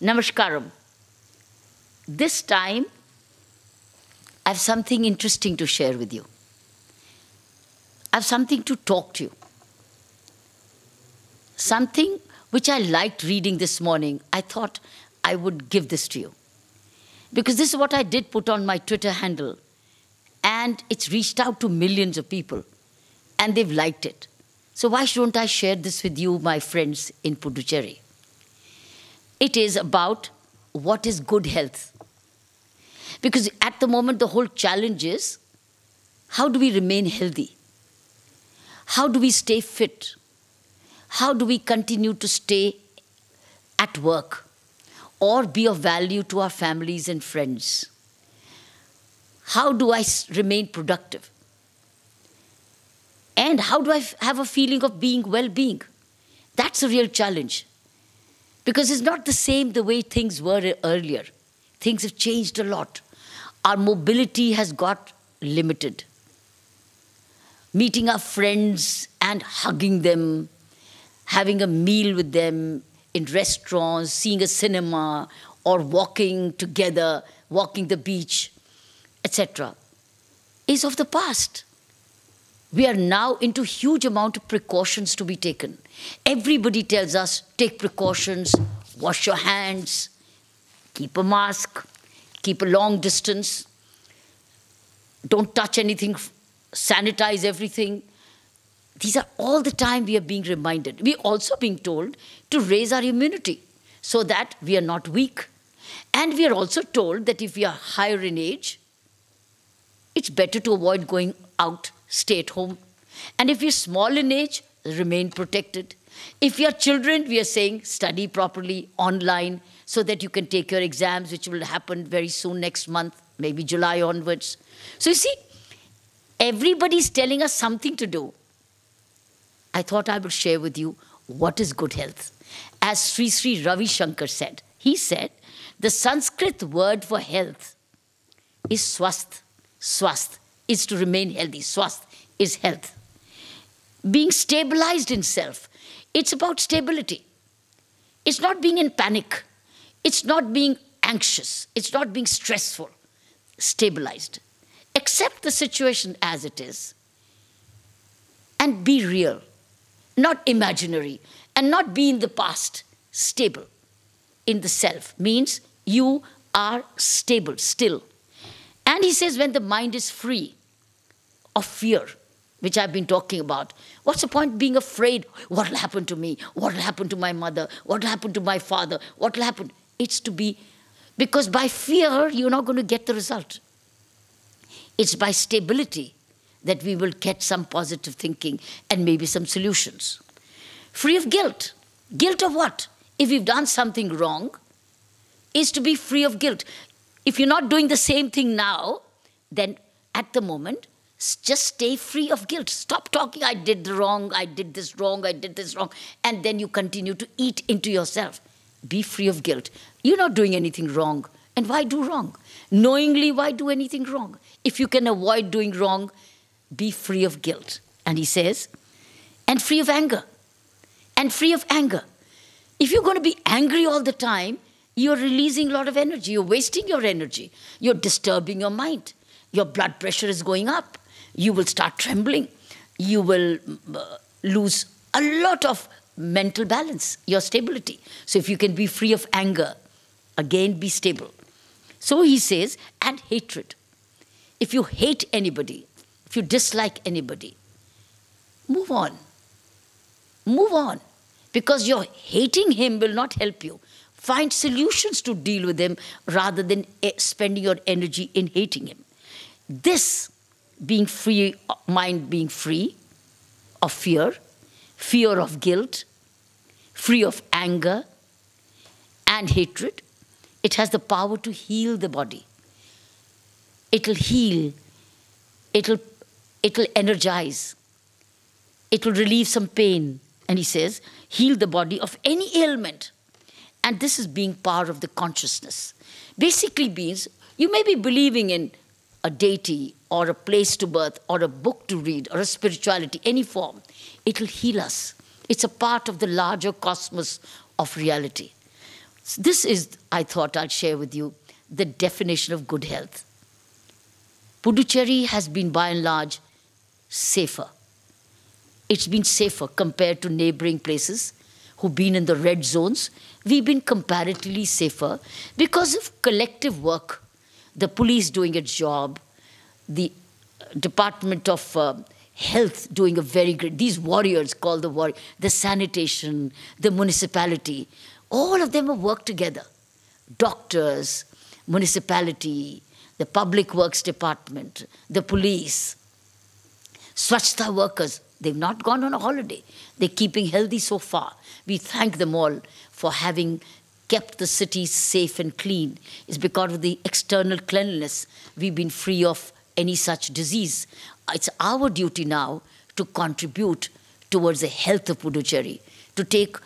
Namaskaram. This time, I have something interesting to share with you. I have something to talk to you. Something which I liked reading this morning. I thought I would give this to you. Because this is what I did put on my Twitter handle. And it's reached out to millions of people. And they've liked it. So why shouldn't I share this with you, my friends in Puducherry? It is about what is good health. Because at the moment, the whole challenge is how do we remain healthy? How do we stay fit? How do we continue to stay at work or be of value to our families and friends? How do I remain productive? And how do I have a feeling of being well being? That's a real challenge. Because it's not the same the way things were earlier. Things have changed a lot. Our mobility has got limited. Meeting our friends and hugging them, having a meal with them in restaurants, seeing a cinema, or walking together, walking the beach, etc., is of the past we are now into huge amount of precautions to be taken. Everybody tells us, take precautions, wash your hands, keep a mask, keep a long distance, don't touch anything, sanitize everything. These are all the time we are being reminded. We're also being told to raise our immunity so that we are not weak. And we are also told that if we are higher in age, it's better to avoid going out stay at home. And if you're small in age, remain protected. If you're children, we are saying study properly online so that you can take your exams, which will happen very soon next month, maybe July onwards. So you see, everybody's telling us something to do. I thought I would share with you what is good health. As Sri Sri Ravi Shankar said, he said, the Sanskrit word for health is swast, swast is to remain healthy. swast is health. Being stabilized in self, it's about stability. It's not being in panic. It's not being anxious. It's not being stressful. Stabilized. Accept the situation as it is and be real, not imaginary, and not be in the past. Stable in the self means you are stable still. And he says, when the mind is free of fear, which I've been talking about. What's the point being afraid? What will happen to me? What will happen to my mother? What will happen to my father? What will happen? It's to be, because by fear, you're not going to get the result. It's by stability that we will get some positive thinking and maybe some solutions. Free of guilt. Guilt of what? If you've done something wrong, is to be free of guilt. If you're not doing the same thing now, then at the moment, just stay free of guilt. Stop talking, I did the wrong, I did this wrong, I did this wrong. And then you continue to eat into yourself. Be free of guilt. You're not doing anything wrong. And why do wrong? Knowingly, why do anything wrong? If you can avoid doing wrong, be free of guilt. And he says, and free of anger. And free of anger. If you're going to be angry all the time, you're releasing a lot of energy. You're wasting your energy. You're disturbing your mind. Your blood pressure is going up you will start trembling. You will uh, lose a lot of mental balance, your stability. So if you can be free of anger, again be stable. So he says, and hatred. If you hate anybody, if you dislike anybody, move on. Move on. Because your hating him will not help you. Find solutions to deal with him rather than eh, spending your energy in hating him. This being free, mind being free of fear, fear of guilt, free of anger and hatred. It has the power to heal the body. It'll heal, it'll, it'll energize, it'll relieve some pain. And he says, heal the body of any ailment. And this is being part of the consciousness. Basically means you may be believing in a deity or a place to birth or a book to read or a spirituality, any form, it'll heal us. It's a part of the larger cosmos of reality. So this is, I thought I'd share with you, the definition of good health. Puducherry has been by and large safer. It's been safer compared to neighboring places who've been in the red zones. We've been comparatively safer because of collective work, the police doing its job, the Department of uh, Health doing a very great, these warriors called the war, the sanitation, the municipality, all of them have worked together. Doctors, municipality, the public works department, the police, Swachhta workers, they've not gone on a holiday. They're keeping healthy so far. We thank them all for having kept the city safe and clean. It's because of the external cleanliness we've been free of any such disease. It's our duty now to contribute towards the health of Puducherry, to take,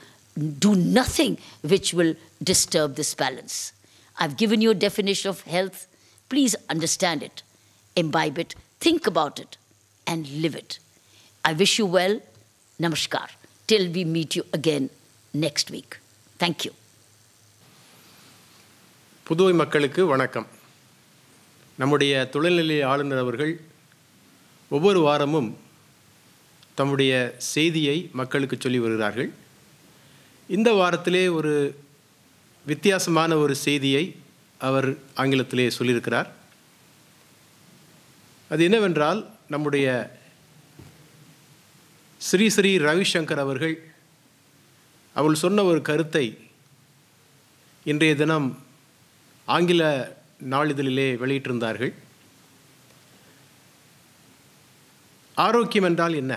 do nothing which will disturb this balance. I've given you a definition of health. Please understand it, imbibe it, think about it, and live it. I wish you well. Namaskar. Till we meet you again next week. Thank you. Puduvai மக்களுக்கு வணக்கம் நம்முடைய தொழில்நிலை ஆளுநர் அவர்கள் ஒவ்வொரு வாரமும் தம்முடைய செய்தியை மக்களுக்கு சொல்லி வருகிறார்கள் இந்த வாரத்திலே ஒரு வித்தியாசமான ஒரு செய்தியை அவர் ஆங்கிலத்திலே சொல்லியிருக்கிறார் அது என்னவென்றால் நம்முடைய ஸ்ரீ ஸ்ரீ ரவிசங்கர் அவர்கள் அவள் சொன்ன ஒரு கருத்தை இன்றைய தினம் ஆங்கில நாளிதழிலே வெளியிட்டிருந்தார்கள் ஆரோக்கியம் என்றால் என்ன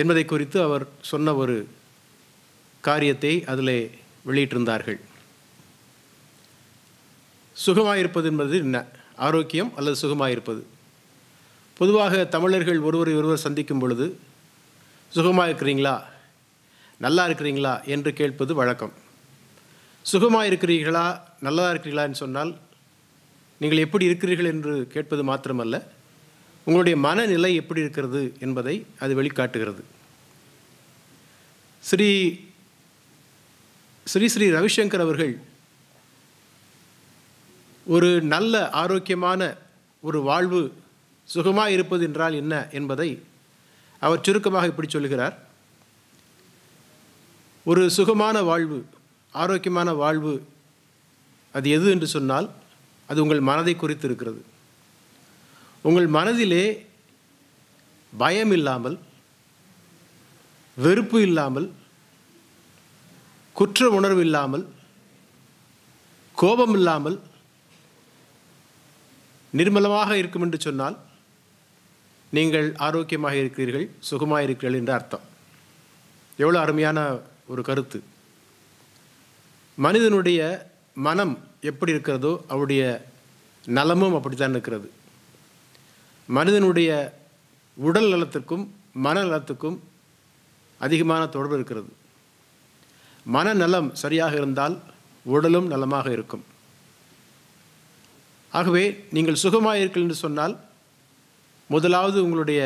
என்பதை குறித்து அவர் சொன்ன ஒரு காரியத்தை அதில் வெளியிட்டிருந்தார்கள் சுகமாயிருப்பது என்பது என்ன ஆரோக்கியம் அல்லது சுகமாயிருப்பது பொதுவாக தமிழர்கள் ஒருவரை ஒருவர் சந்திக்கும் பொழுது சுகமாக இருக்கிறீங்களா நல்லா இருக்கிறீங்களா என்று கேட்பது வழக்கம் சுகமாக இருக்கிறீர்களா நல்லதாக இருக்கிறீர்களான்னு சொன்னால் நீங்கள் எப்படி இருக்கிறீர்கள் என்று கேட்பது மாத்திரமல்ல உங்களுடைய மனநிலை எப்படி இருக்கிறது என்பதை அது வெளிக்காட்டுகிறது ஸ்ரீ ஸ்ரீ ஸ்ரீ ரவிசங்கர் அவர்கள் ஒரு நல்ல ஆரோக்கியமான ஒரு வாழ்வு சுகமாக இருப்பது என்றால் என்ன என்பதை அவர் சுருக்கமாக இப்படி சொல்கிறார் ஒரு சுகமான வாழ்வு ஆரோக்கியமான வாழ்வு அது எது என்று சொன்னால் அது உங்கள் மனதை குறித்து இருக்கிறது உங்கள் மனதிலே பயம் இல்லாமல் வெறுப்பு இல்லாமல் குற்ற உணர்வு இல்லாமல் கோபம் இல்லாமல் நிர்மலமாக இருக்கும் என்று சொன்னால் நீங்கள் ஆரோக்கியமாக இருக்கிறீர்கள் சுகமாக இருக்கிறீர்கள் என்ற அர்த்தம் எவ்வளோ அருமையான ஒரு கருத்து மனிதனுடைய மனம் எப்படி இருக்கிறதோ அவருடைய நலமும் அப்படித்தான் இருக்கிறது மனிதனுடைய உடல் நலத்துக்கும் மன நலத்துக்கும் அதிகமான தொடர்பு இருக்கிறது மனநலம் சரியாக இருந்தால் உடலும் நலமாக இருக்கும் ஆகவே நீங்கள் சுகமாக இருக்கீர்கள் என்று சொன்னால் முதலாவது உங்களுடைய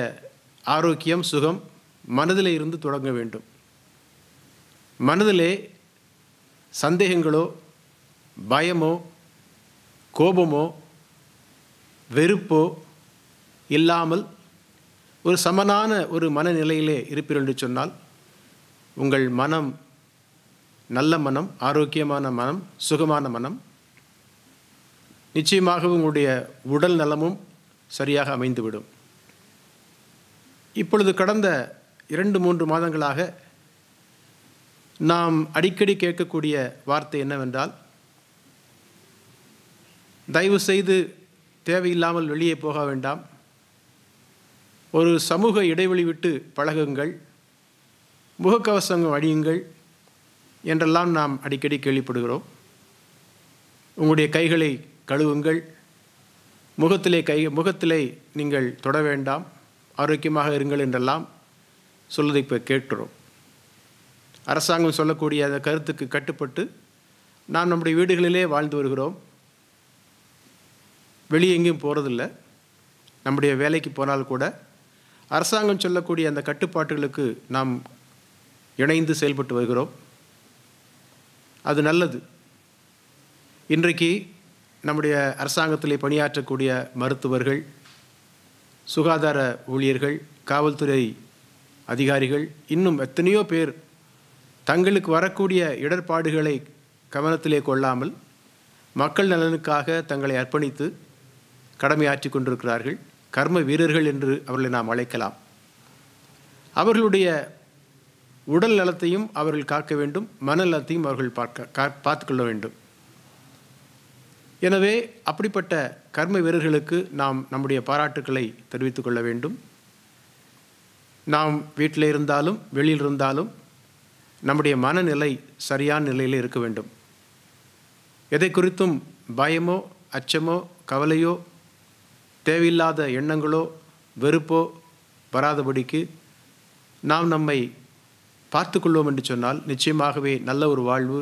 ஆரோக்கியம் சுகம் மனதில் இருந்து தொடங்க வேண்டும் மனதிலே சந்தேகங்களோ பயமோ கோபமோ வெறுப்போ இல்லாமல் ஒரு சமனான ஒரு மனநிலையிலே இருப்பீர்கள் என்று சொன்னால் உங்கள் மனம் நல்ல மனம் ஆரோக்கியமான மனம் சுகமான மனம் நிச்சயமாக உங்களுடைய உடல் நலமும் சரியாக அமைந்துவிடும் இப்பொழுது கடந்த இரண்டு மூன்று மாதங்களாக நாம் அடிக்கடி கேட்கக்கூடிய வார்த்தை என்னவென்றால் தயவு செய்து தேவையில்லாமல் வெளியே போக வேண்டாம் ஒரு சமூக இடைவெளி விட்டு பழகுங்கள் முகக்கவசங்கள் அழியுங்கள் என்றெல்லாம் நாம் அடிக்கடி கேள்விப்படுகிறோம் உங்களுடைய கைகளை கழுவுங்கள் முகத்திலே கை முகத்திலே நீங்கள் தொட வேண்டாம் ஆரோக்கியமாக இருங்கள் என்றெல்லாம் சொல்வதை இப்போ கேட்கிறோம் அரசாங்கம் சொல்லக்கூடிய அந்த கருத்துக்கு கட்டுப்பட்டு நாம் நம்முடைய வீடுகளிலே வாழ்ந்து வருகிறோம் வெளியே எங்கேயும் போகிறதில்ல நம்முடைய வேலைக்கு போனால் கூட அரசாங்கம் சொல்லக்கூடிய அந்த கட்டுப்பாட்டுகளுக்கு நாம் இணைந்து செயல்பட்டு வருகிறோம் அது நல்லது இன்றைக்கு நம்முடைய அரசாங்கத்திலே பணியாற்றக்கூடிய மருத்துவர்கள் சுகாதார ஊழியர்கள் காவல்துறை அதிகாரிகள் இன்னும் எத்தனையோ பேர் தங்களுக்கு வரக்கூடிய இடர்பாடுகளை கவனத்திலே கொள்ளாமல் மக்கள் நலனுக்காக தங்களை அர்ப்பணித்து கடமையாற்றி கொண்டிருக்கிறார்கள் கர்ம வீரர்கள் என்று அவர்களை நாம் அழைக்கலாம் அவர்களுடைய உடல் நலத்தையும் அவர்கள் காக்க வேண்டும் மனநலத்தையும் அவர்கள் பார்க்க பார்த்து கொள்ள வேண்டும் எனவே அப்படிப்பட்ட கர்ம வீரர்களுக்கு நாம் நம்முடைய பாராட்டுக்களை தெரிவித்துக் கொள்ள வேண்டும் நாம் வீட்டில் இருந்தாலும் வெளியில் இருந்தாலும் நம்முடைய மனநிலை சரியான நிலையில் இருக்க வேண்டும் எதை குறித்தும் பயமோ அச்சமோ கவலையோ தேவையில்லாத எண்ணங்களோ வெறுப்போ வராதபடிக்கு நாம் நம்மை பார்த்து கொள்வோம் என்று சொன்னால் நிச்சயமாகவே நல்ல ஒரு வாழ்வு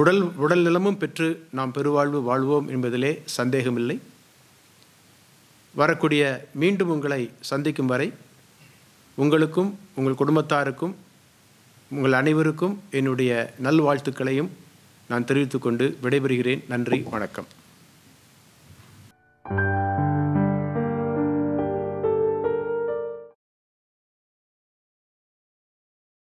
உடல் உடல் நலமும் பெற்று நாம் பெருவாழ்வு வாழ்வோம் என்பதிலே சந்தேகமில்லை வரக்கூடிய மீண்டும் உங்களை சந்திக்கும் வரை உங்களுக்கும் உங்கள் குடும்பத்தாருக்கும் உங்கள் அனைவருக்கும் என்னுடைய நல்வாழ்த்துக்களையும் நான் தெரிவித்துக்கொண்டு விடைபெறுகிறேன் நன்றி வணக்கம்